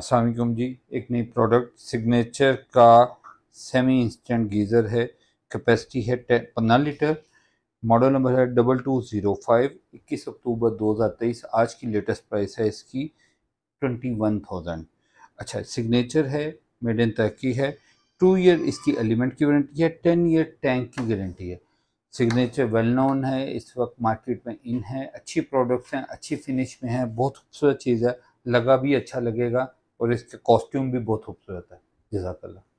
असलकुम जी एक नई प्रोडक्ट सिग्नेचर का सेमी इंस्टेंट गीज़र है कैपेसिटी है टे पंद्रह लीटर मॉडल नंबर है डबल टू ज़ीरो फाइव इक्कीस अक्टूबर दो हज़ार तेईस आज की लेटेस्ट प्राइस है इसकी ट्वेंटी वन थाउजेंड अच्छा सिग्नेचर है मेड इन तरक्की है टू ईयर इसकी एलिमेंट की वारंटी है टेन ईयर टैंक की गारंटी है सिग्नेचर वेल नोन है इस वक्त मार्केट में इन है अच्छी प्रोडक्ट्स हैं अच्छी फिनिश में है बहुत खूबसूरत चीज़ है लगा भी अच्छा लगेगा और इसके कॉस्ट्यूम भी बहुत खूबसूरत है जजाकल्ला